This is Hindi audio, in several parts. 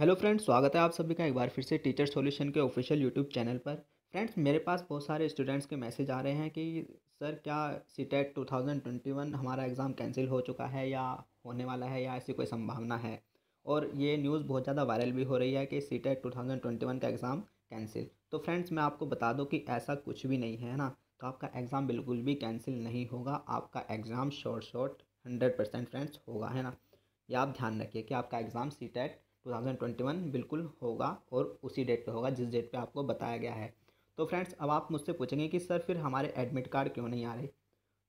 हेलो फ्रेंड्स स्वागत है आप सभी का एक बार फिर से टीचर सॉल्यूशन के ऑफिशियल यूट्यूब चैनल पर फ्रेंड्स मेरे पास बहुत सारे स्टूडेंट्स के मैसेज आ रहे हैं कि सर क्या सी टेट टू हमारा एग्ज़ाम कैंसिल हो चुका है या होने वाला है या ऐसी कोई संभावना है और ये न्यूज़ बहुत ज़्यादा वायरल भी हो रही है कि सी टेट टू का एग्ज़ाम कैंसिल तो फ्रेंड्स मैं आपको बता दूँ कि ऐसा कुछ भी नहीं है ना तो आपका एग्ज़ाम बिल्कुल भी कैंसिल नहीं होगा आपका exam short short hundred percent friends होगा है ना ये आप ध्यान रखिए कि आपका एग्ज़ाम सी टेट 2021 बिल्कुल होगा और उसी डेट पे होगा जिस डेट पे आपको बताया गया है तो फ्रेंड्स अब आप मुझसे पूछेंगे कि सर फिर हमारे एडमिट कार्ड क्यों नहीं आ रहे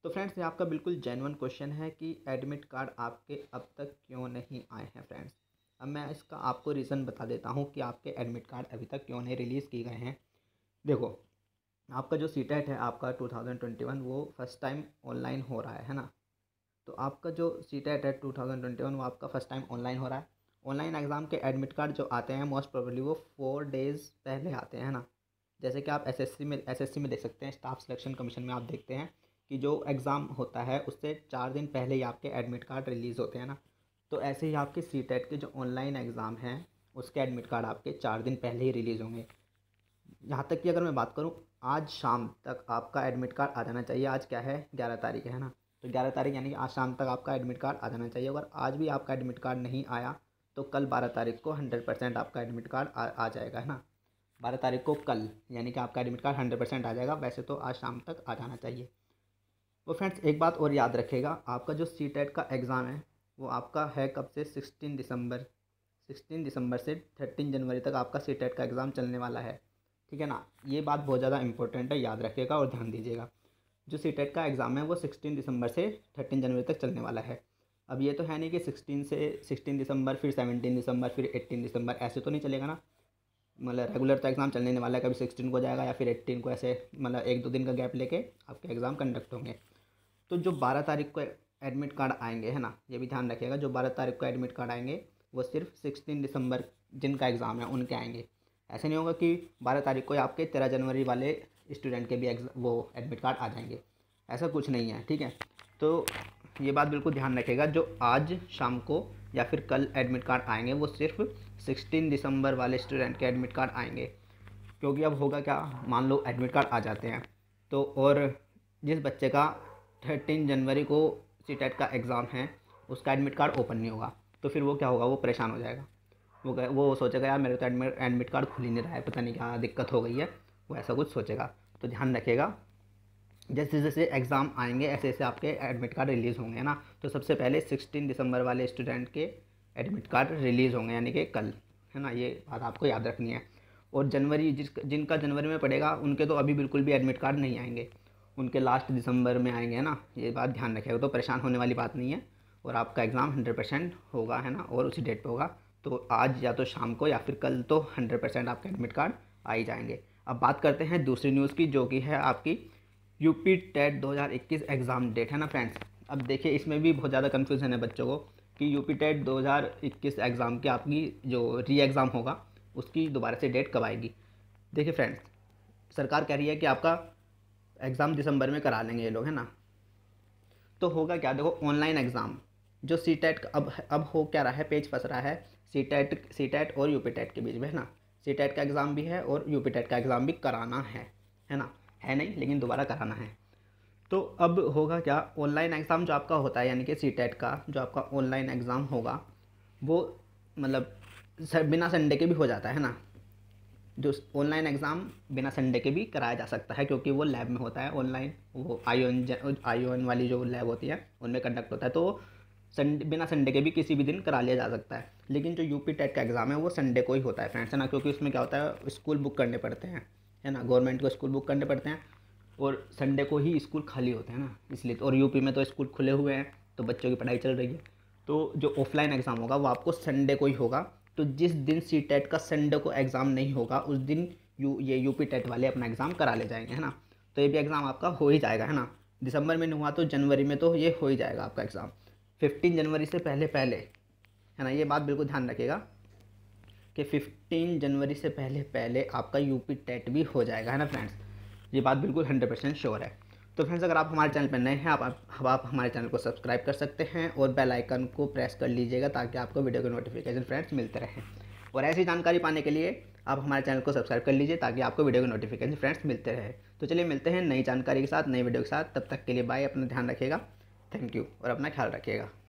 तो फ्रेंड्स ये आपका बिल्कुल जेनवन क्वेश्चन है कि एडमिट कार्ड आपके अब तक क्यों नहीं आए हैं फ्रेंड्स अब मैं इसका आपको रीज़न बता देता हूँ कि आपके एडमिट कार्ड अभी तक क्यों नहीं रिलीज़ किए गए हैं देखो आपका जो सी है आपका 2021 वो फर्स्ट टाइम ऑनलाइन हो रहा है है ना तो आपका जो सी टेट है 2021 वो आपका फर्स्ट टाइम ऑनलाइन हो रहा है ऑनलाइन एग्ज़ाम के एडमिट कार्ड जो आते हैं मोस्ट प्रोबेबली वो फोर डेज़ पहले आते हैं ना जैसे कि आप एसएससी में एसएससी में देख सकते हैं स्टाफ सिलेक्शन कमीशन में आप देखते हैं कि जो एग्ज़ाम होता है उससे चार दिन पहले ही आपके एडमिट कार्ड रिलीज़ होते हैं ना तो ऐसे ही आपके सी e के जो ऑनलाइन एग्ज़ाम हैं उसके एडमिट कार्ड आपके चार दिन पहले ही रिलीज़ होंगे यहाँ तक कि अगर मैं बात करूँ आज शाम तक आपका एडमिट कार्ड आ जाना चाहिए आज क्या है ग्यारह तारीख है ना तो ग्यारह तारीख यानी कि आज शाम तक आपका एडमिट कार्ड आ जाना चाहिए अगर आज भी आपका एडमिट कार्ड नहीं आया तो कल बारह तारीख को हंड्रेड परसेंट आपका एडमिट कार्ड आ, आ जाएगा है ना बारह तारीख को कल यानी कि आपका एडमिट कार्ड हंड्रेड परसेंट आ जाएगा वैसे तो आज शाम तक आ जाना चाहिए वो तो फ्रेंड्स एक बात और याद रखेगा आपका जो सी टेट e का एग्ज़ाम है वो आपका है कब से सिक्सटीन दिसंबर सिक्सटीन दिसंबर से थर्टीन जनवरी तक आपका सी टेट e का एग्ज़ाम चलने वाला है ठीक है ना ये बात बहुत ज़्यादा इंपॉर्टेंट है याद रखिएगा और ध्यान दीजिएगा जो सी टेट e का एग्ज़ाम है वो सिक्सटीन दिसंबर से थर्टीन जनवरी तक चलने वाला है अब ये तो है नहीं कि सिक्सटीन से सिक्सटीन दिसंबर फिर सेवनटीन दिसंबर फिर एट्टीन दिसंबर ऐसे तो नहीं चलेगा ना मतलब रेगुलर तो एग्ज़ाम चलने वाला है कभी सिक्सटीन को जाएगा या फिर एट्टीन को ऐसे मतलब एक दो दिन का गैप लेके आपके एग्ज़ाम कंडक्ट होंगे तो जो बारह तारीख को एडमिट कार्ड आएंगे है ना ये भी ध्यान रखिएगा जो बारह तारीख को एडमिट कार्ड आएंगे वो सिर्फ सिक्सटीन दिसंबर जिनका एग्ज़ाम है उनके आएंगे ऐसे नहीं होगा कि बारह तारीख को आपके तेरह जनवरी वाले स्टूडेंट के भी एग्ज़ाम वो एडमिट कार्ड आ जाएंगे ऐसा कुछ नहीं है ठीक है तो तो ये बात बिल्कुल ध्यान रखेगा जो आज शाम को या फिर कल एडमिट कार्ड आएंगे वो सिर्फ 16 दिसंबर वाले स्टूडेंट के एडमिट कार्ड आएंगे क्योंकि अब होगा क्या मान लो एडमिट कार्ड आ जाते हैं तो और जिस बच्चे का थर्टीन जनवरी को सी e का एग्ज़ाम है उसका एडमिट कार्ड ओपन नहीं होगा तो फिर वो क्या होगा वो परेशान हो जाएगा वो वो सोचेगा यार मेरे तो एडमिट एडमिट कार्ड खुल ही नहीं रहा है पता नहीं क्या दिक्कत हो गई है वो ऐसा कुछ सोचेगा तो ध्यान रखेगा जैसे जैसे एग्ज़ाम आएंगे ऐसे ऐसे आपके एडमिट कार्ड रिलीज़ होंगे ना तो सबसे पहले सिक्सटीन दिसंबर वाले स्टूडेंट के एडमिट कार्ड रिलीज़ होंगे यानी कि कल है ना ये बात आपको याद रखनी है और जनवरी जिस जिनका जनवरी में पड़ेगा उनके तो अभी बिल्कुल भी एडमिट कार्ड नहीं आएंगे उनके लास्ट दिसंबर में आएंगे ना ये बात ध्यान रखेगा तो परेशान होने वाली बात नहीं है और आपका एग्ज़ाम हंड्रेड परसेंट होगा है ना और उसी डेट पे होगा तो आज या तो शाम को या फिर कल तो हंड्रेड परसेंट आपके एडमिट कार्ड आ ही जाएंगे अब बात करते हैं दूसरी न्यूज़ की जो कि है आपकी यूपी टेट 2021 एग्ज़ाम डेट है ना फ्रेंड्स अब देखिए इसमें भी बहुत ज़्यादा कन्फ्यूज़न है बच्चों को कि यूपी टेट 2021 एग्ज़ाम की आपकी जो री एग्ज़ाम होगा उसकी दोबारा से डेट कब आएगी देखिए फ्रेंड्स सरकार कह रही है कि आपका एग्ज़ाम दिसंबर में करा लेंगे ये लोग है ना तो होगा क्या देखो ऑनलाइन एग्ज़ाम जो सी टेट e अब अब हो क्या रहा है पेज फंस रहा है सी टेट सी टेट और यू पी टेट के बीच में है ना सी टेट e का एग्ज़ाम भी है और यूपी टेट का एग्ज़ाम भी कराना है है ना है नहीं लेकिन दोबारा कराना है तो अब होगा क्या ऑनलाइन एग्ज़ाम जो आपका होता है यानी कि सी e का जो आपका ऑनलाइन एग्ज़ाम होगा वो मतलब बिना संडे के भी हो जाता है ना जो ऑनलाइन एग्ज़ाम बिना संडे के भी कराया जा सकता है क्योंकि वो लैब में होता है ऑनलाइन वो आई ओ वाली जो लैब होती है उनमें कंडक्ट होता है तो संडे बिना संडे के भी किसी भी दिन करा लिया जा सकता है लेकिन जो यूपी टेट e का एग्ज़ाम है वो संडे को ही होता है फ्रेंड्स है ना क्योंकि उसमें क्या होता है स्कूल बुक करने पड़ते हैं है ना गवर्नमेंट को स्कूल बुक करने पड़ते हैं और संडे को ही स्कूल खाली होते हैं ना इसलिए तो और यूपी में तो स्कूल खुले हुए हैं तो बच्चों की पढ़ाई चल रही है तो जो ऑफलाइन एग्ज़ाम होगा वो आपको संडे को ही होगा तो जिस दिन सी टेट e का संडे को एग्ज़ाम नहीं होगा उस दिन यू ये यूपी टेट e वाले अपना एग्ज़ाम करा ले जाएंगे है ना तो ये भी एग्ज़ाम आपका हो ही जाएगा है ना दिसंबर में नहीं हुआ तो जनवरी में तो ये हो ही जाएगा आपका एग्ज़ाम फिफ्टीन जनवरी से पहले पहले है ना ये बात बिल्कुल ध्यान रखेगा कि 15 जनवरी से पहले पहले आपका यूपी टेट भी हो जाएगा है ना फ्रेंड्स ये बात बिल्कुल 100 परसेंट श्योर है तो फ्रेंड्स अगर आप हमारे चैनल पर नए हैं आप आप, आप हमारे चैनल को सब्सक्राइब कर सकते हैं और बेल आइकन को प्रेस कर लीजिएगा ताकि आपको वीडियो के नोटिफिकेशन फ्रेंड्स मिलते रहें और ऐसी जानकारी पाने के लिए आप हमारे चैनल को सब्सक्राइब कर लीजिए ताकि आपको वीडियो के नोटिफिकेशन फ्रेंड्स मिलते रहे तो चलिए मिलते हैं नई जानकारी के साथ नई वीडियो के साथ तब तक के लिए बाय अपना ध्यान रखिएगा थैंक यू और अपना ख्याल रखिएगा